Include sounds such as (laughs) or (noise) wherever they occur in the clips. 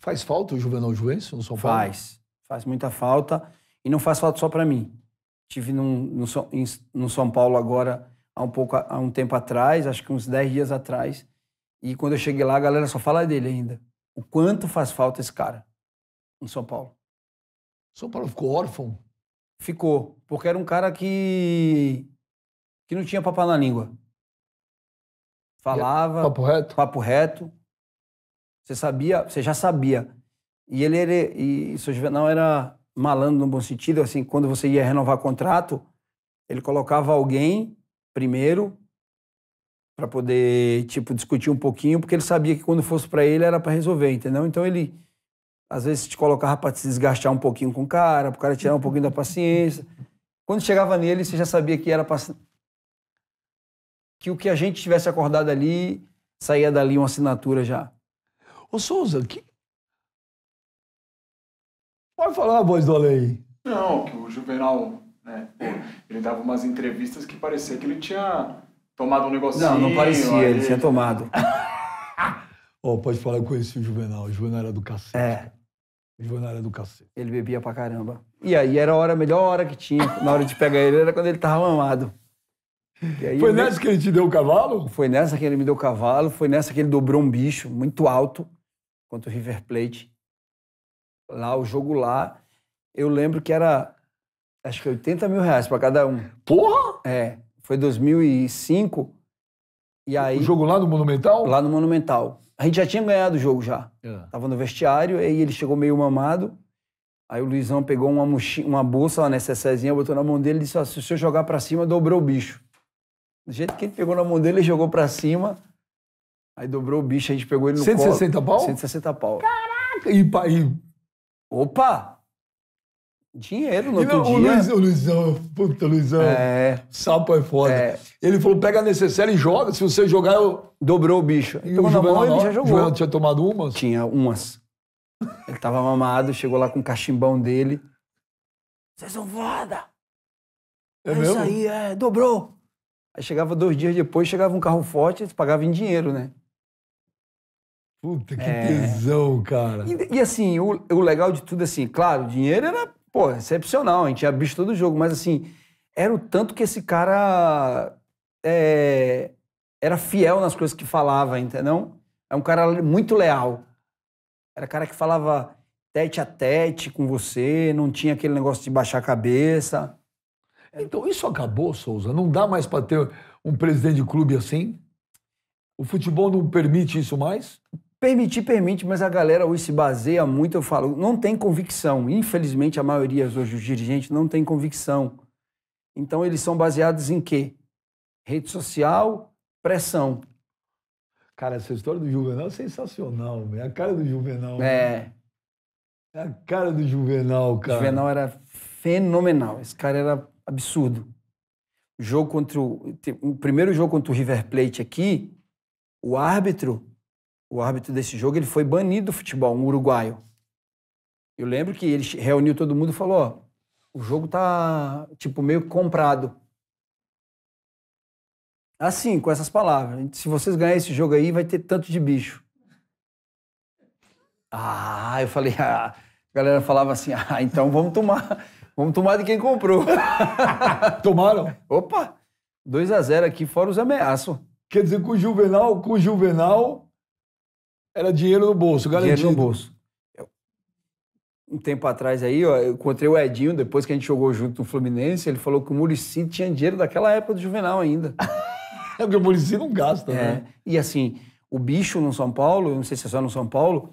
Faz falta o Juvenal Juvencio no São Paulo? Faz. Faz muita falta. E não faz falta só para mim. Tive num, no, em, no São Paulo agora, há um, pouco, há um tempo atrás, acho que uns 10 dias atrás. E quando eu cheguei lá, a galera só fala dele ainda. O quanto faz falta esse cara no São Paulo. São Paulo ficou órfão? Ficou. Porque era um cara que. que não tinha papo na língua. É Falava. É, papo reto. Papo reto você sabia, você já sabia. E ele, ele e seu Juvenal era malandro no bom sentido, assim, quando você ia renovar contrato, ele colocava alguém primeiro para poder, tipo, discutir um pouquinho, porque ele sabia que quando fosse para ele era para resolver, entendeu? Então ele às vezes te colocava para se desgastar um pouquinho com o cara, para o cara tirar um pouquinho da paciência. Quando chegava nele, você já sabia que era pra... que o que a gente tivesse acordado ali saía dali uma assinatura já. Ô Souza, que... pode falar a voz do além. Não, que o Juvenal, né, ele dava umas entrevistas que parecia que ele tinha tomado um negocinho. Não, não parecia, ele tinha tomado. oh, (laughs) pode falar, eu conheci o Juvenal, o Juvenal era do cacete. É. O Juvenal era do cacete. Ele bebia pra caramba. E aí era a hora, a melhor hora que tinha, na hora de pegar ele, era quando ele tava mamado. Foi nessa me... que ele te deu o cavalo? Foi nessa que ele me deu o cavalo, foi nessa que ele dobrou um bicho muito alto contra o River Plate. Lá, o jogo lá, eu lembro que era, acho que 80 mil reais para cada um. Porra! É, foi 2005. E aí, o jogo lá no Monumental? Lá no Monumental. A gente já tinha ganhado o jogo já. Yeah. É. Tava no vestiário, aí ele chegou meio mamado. Aí o Luizão pegou uma, mochi... uma bolsa, uma necessairezinha, botou na mão dele e disse: ah, se o senhor jogar para cima, dobrou o bicho. Do jeito que ele pegou na mão dele, ele jogou para cima. Aí dobrou o bicho, a gente pegou ele no 160 colo. pau? 160 pau. Caraca! E, pá, e... Opa! Dinheiro no e outro não, dia. O, Luiz, o Luizão, puta Luizão, é. sapo é foda. É. Ele falou, pega a necessária e joga, se você jogar eu... Dobrou o bicho. E o Juvenal, ele já jogou. Juvenal tinha tomado umas? Tinha umas. ele tava mamado, chegou lá com o cachimbão dele. Vocês são foda! É, é isso aí, é, dobrou. Aí chegava dois dias depois, chegava um carro forte, eles pagavam em dinheiro, né? Puta, que é... tesão, cara. E, e assim, o, o, legal de tudo, assim, claro, o dinheiro era, pô, excepcional, a gente tinha bicho todo jogo, mas assim, era o tanto que esse cara é, era fiel nas coisas que falava, entendeu? É um cara muito leal. Era cara que falava tete a tete com você, não tinha aquele negócio de baixar a cabeça. Então, isso acabou, Souza? Não dá mais para ter um presidente de clube assim? O futebol não permite isso mais? Permitir, permite, mas a galera hoje se baseia muito, eu falo, não tem convicção. Infelizmente, a maioria hoje os dirigentes não tem convicção. Então, eles são baseados em quê? Rede social, pressão. Cara, essa história do Juvenal é sensacional. É a cara do Juvenal. É. É a cara do Juvenal, cara. O Juvenal era fenomenal. Esse cara era absurdo. O jogo contra o, o primeiro jogo contra o River Plate aqui, o árbitro o árbitro desse jogo, ele foi banido do futebol, um uruguaio. Eu lembro que ele reuniu todo mundo e falou: ó, o jogo tá, tipo, meio comprado. Assim, com essas palavras. Se vocês ganharem esse jogo aí, vai ter tanto de bicho. Ah, eu falei, ah, a galera falava assim: (laughs) ah, então vamos tomar. Vamos tomar de quem comprou. (laughs) Tomaram? Opa! 2 a 0 aqui, fora os ameaços. Quer dizer, com o Juvenal, com o Juvenal, era dinheiro no bolso, garantido. Dinheiro no bolso. Um tempo atrás aí, ó, eu encontrei o Edinho, depois que a gente jogou junto no Fluminense, ele falou que o Murici tinha dinheiro daquela época do Juvenal ainda. (laughs) é porque o Murici não gasta, é. né? E assim, o bicho no São Paulo, não sei se é só no São Paulo,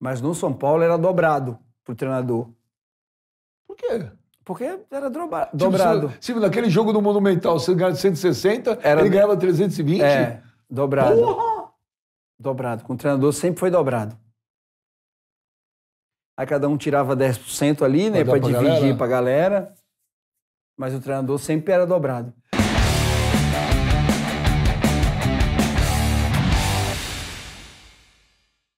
mas no São Paulo era dobrado pro treinador. Por quê? Porque era dobrado. Tipo, se, tipo, naquele jogo do Monumental você ganhava 160, era, ele ganhava 320? É, dobrado. Porra! Dobrado. Com o treinador sempre foi dobrado. Aí cada um tirava 10% ali, né, para dividir para a galera. Mas o treinador sempre era dobrado.